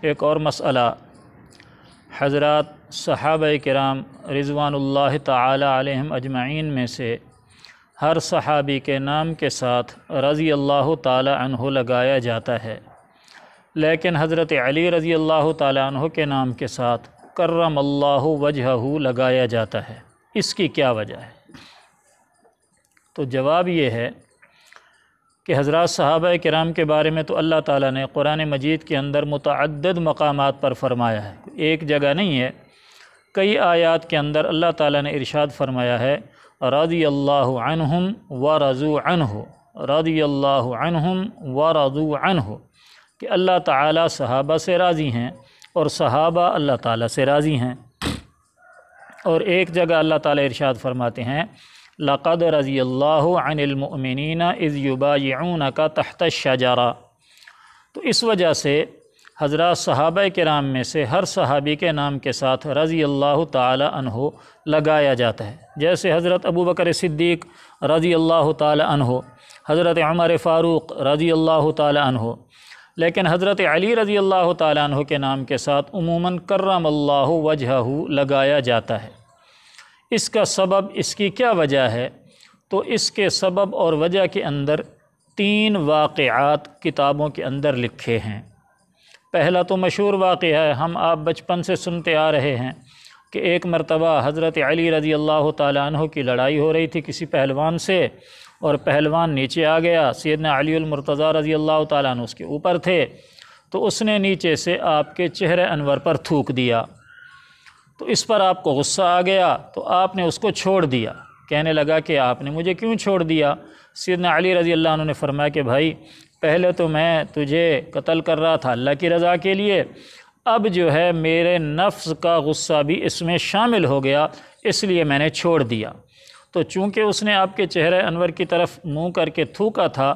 ایک اور مسئلہ حضرات صحابہ کرام رضوان اللہ تعالی علیہم اجمعین میں سے ہر صحابی کے نام کے ساتھ رضی اللہ تعالی عنہ لگایا جاتا ہے لیکن حضرت علی رضی اللہ تعالی عنہ کے نام کے ساتھ کرم اللہ وجہ لگایا جاتا ہے اس کی کیا وجہ ہے تو جواب یہ ہے کہ حضرات صحابہ کرام کے بارے میں تو اللہ تعالیٰ نے قرآن مجید کے اندر متعدد مقامات پر فرمایا ہے ایک جگہ نہیں ہے کئی آیات کے اندر اللہ تعالیٰ نے ارشاد فرمایا ہے رضی اللہ عنہم و رضو عنہ رضی اللہ عنہم و رضو عن کہ اللہ تعالیٰ صحابہ سے راضی ہیں اور صحابہ اللہ تعالیٰ سے راضی ہیں اور ایک جگہ اللہ تعالیٰ ارشاد فرماتے ہیں لقد رضی اللہ عن المؤمنین عزیوبا یبایعون کا تحت شاہ تو اس وجہ سے حضرات صحابہ کے نام میں سے ہر صحابی کے نام کے ساتھ رضی اللہ تعالی عنہ لگایا جاتا ہے جیسے حضرت ابو بکر صدیق رضی اللہ تعالی عنہ حضرت عمر فاروق رضی اللہ تعالی عنہ لیکن حضرت علی رضی اللہ تعالی عنہ کے نام کے ساتھ عموماً کرم اللہ وجہ لگایا جاتا ہے اس کا سبب اس کی کیا وجہ ہے تو اس کے سبب اور وجہ کے اندر تین واقعات کتابوں کے اندر لکھے ہیں پہلا تو مشہور واقعہ ہے ہم آپ بچپن سے سنتے آ رہے ہیں کہ ایک مرتبہ حضرت علی رضی اللہ تعالیٰ عنہ کی لڑائی ہو رہی تھی کسی پہلوان سے اور پہلوان نیچے آ گیا سیدنا علی المرتضیٰ رضی اللہ تعالیٰ عنہ اس کے اوپر تھے تو اس نے نیچے سے آپ کے چہرے انور پر تھوک دیا تو اس پر آپ کو غصہ آ گیا تو آپ نے اس کو چھوڑ دیا کہنے لگا کہ آپ نے مجھے کیوں چھوڑ دیا سیدنا علی رضی اللہ عنہ نے فرمایا کہ بھائی پہلے تو میں تجھے قتل کر رہا تھا اللہ کی رضا کے لیے اب جو ہے میرے نفس کا غصہ بھی اس میں شامل ہو گیا اس لیے میں نے چھوڑ دیا تو چونکہ اس نے آپ کے چہرے انور کی طرف منہ کر کے تھوکا تھا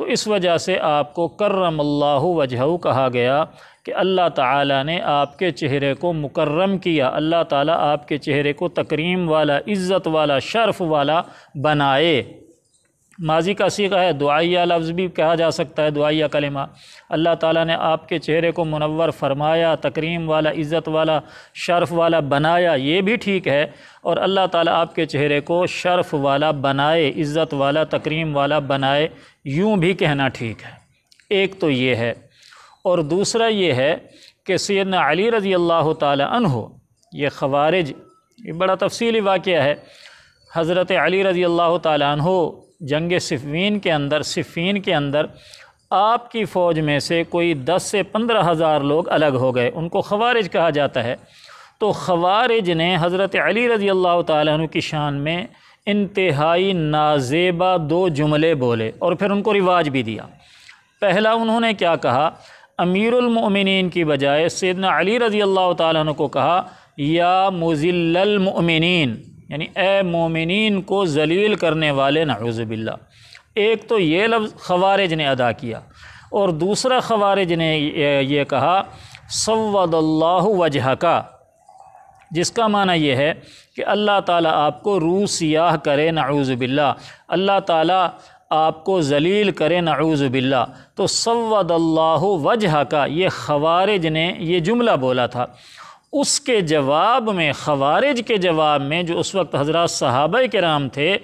تو اس وجہ سے آپ کو کرم اللہ وجہ کہا گیا کہ اللہ تعالیٰ نے آپ کے چہرے کو مکرم کیا اللہ تعالیٰ آپ کے چہرے کو تکریم والا عزت والا شرف والا بنائے ماضی کا سیغہ ہے دعائیہ لفظ بھی کہا جا سکتا ہے دعائیہ کلمہ اللہ تعالیٰ نے آپ کے چہرے کو منور فرمایا تکریم والا عزت والا شرف والا بنایا یہ بھی ٹھیک ہے اور اللہ تعالیٰ آپ کے چہرے کو شرف والا بنائے عزت والا تکریم والا بنائے یوں بھی کہنا ٹھیک ہے ایک تو یہ ہے اور دوسرا یہ ہے کہ سیدنا علی رضی اللہ تعالیٰ عنہ یہ خوارج یہ بڑا تفصیلی واقعہ ہے حضرت علی رضی اللہ تعالیٰ عنہ جنگ صفین کے اندر صفین کے اندر آپ کی فوج میں سے کوئی دس سے پندرہ ہزار لوگ الگ ہو گئے ان کو خوارج کہا جاتا ہے تو خوارج نے حضرت علی رضی اللہ تعالیٰ عنہ کی شان میں انتہائی نازیبہ دو جملے بولے اور پھر ان کو رواج بھی دیا پہلا انہوں نے کیا کہا امیر المؤمنین کی بجائے سیدنا علی رضی اللہ تعالیٰ عنہ کو کہا یا مزل المؤمنین یعنی اے مومنین کو ذلیل کرنے والے نعوذ باللہ ایک تو یہ لفظ خوارج نے ادا کیا اور دوسرا خوارج نے یہ کہا سود اللہ وجہ کا جس کا معنی یہ ہے کہ اللہ تعالیٰ آپ کو رو سیاہ کرے نعوذ باللہ اللہ تعالیٰ آپ کو ذلیل کرے نعوذ باللہ تو سود اللہ وجہ کا یہ خوارج نے یہ جملہ بولا تھا اس کے جواب میں خوارج کے جواب میں جو اس وقت حضرات صحابہ کرام تھے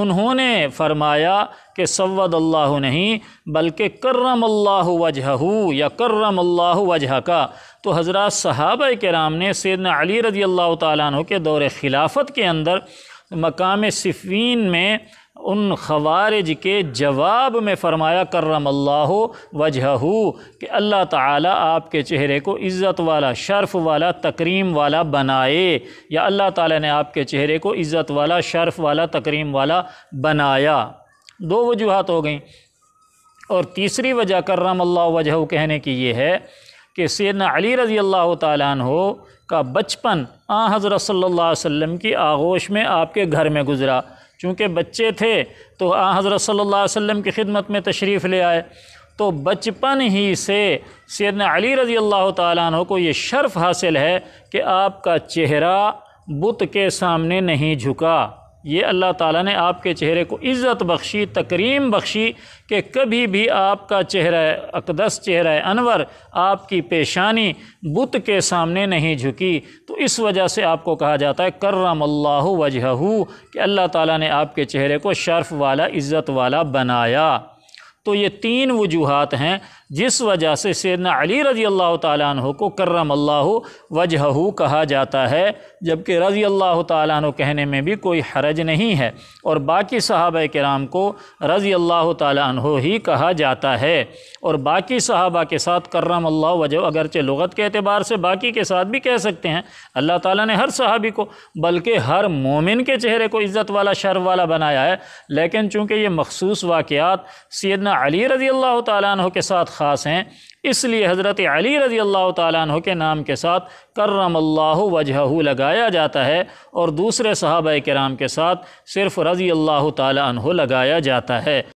انہوں نے فرمایا کہ سود اللہ نہیں بلکہ کرم اللہ وجہ یا کرم اللہ وجہ کا تو حضرات صحابہ کرام نے سیدنا علی رضی اللہ تعالیٰ عنہ کے دور خلافت کے اندر مقام صفین میں ان خوارج کے جواب میں فرمایا کرم اللہ وجہ کہ اللہ تعالیٰ آپ کے چہرے کو عزت والا شرف والا تکریم والا بنائے یا اللہ تعالیٰ نے آپ کے چہرے کو عزت والا شرف والا تکریم والا بنایا دو وجوہات ہو گئیں اور تیسری وجہ کرم اللہ وجہ کہنے کی یہ ہے کہ سیدنا علی رضی اللہ تعالیٰ عنہ کا بچپن آ حضرت صلی اللہ علیہ وسلم کی آغوش میں آپ کے گھر میں گزرا چونکہ بچے تھے تو آ حضرت صلی اللہ علیہ وسلم کی خدمت میں تشریف لے آئے تو بچپن ہی سے سیدنا علی رضی اللہ تعالیٰ عنہ کو یہ شرف حاصل ہے کہ آپ کا چہرہ بت کے سامنے نہیں جھکا یہ اللہ تعالیٰ نے آپ کے چہرے کو عزت بخشی تکریم بخشی کہ کبھی بھی آپ کا چہرہ اقدس چہرہ انور آپ کی پیشانی بت کے سامنے نہیں جھکی تو اس وجہ سے آپ کو کہا جاتا ہے کرم اللہ وجہ کہ اللہ تعالیٰ نے آپ کے چہرے کو شرف والا عزت والا بنایا تو یہ تین وجوہات ہیں جس وجہ سے سیدنا علی رضی اللہ تعالیٰ عنہ کو کرم اللہ وجہ کہا جاتا ہے جبکہ رضی اللہ تعالیٰ عنہ کہنے میں بھی کوئی حرج نہیں ہے اور باقی صحابہ کرام کو رضی اللہ تعالیٰ عنہ ہی کہا جاتا ہے اور باقی صحابہ کے ساتھ کرم اللہ وجہ اگرچہ لغت کے اعتبار سے باقی کے ساتھ بھی کہہ سکتے ہیں اللہ تعالیٰ نے ہر صحابی کو بلکہ ہر مومن کے چہرے کو عزت والا شر والا بنایا ہے لیکن چونکہ یہ مخصوص واقعات سیدنا علی رضی اللہ تعالیٰ عنہ کے ساتھ خاص ہیں اس لیے حضرت علی رضی اللہ تعالیٰ عنہ کے نام کے ساتھ کرم اللہ وجہ لگایا جاتا ہے اور دوسرے صحابہ کرام کے ساتھ صرف رضی اللہ تعالیٰ عنہ لگایا جاتا ہے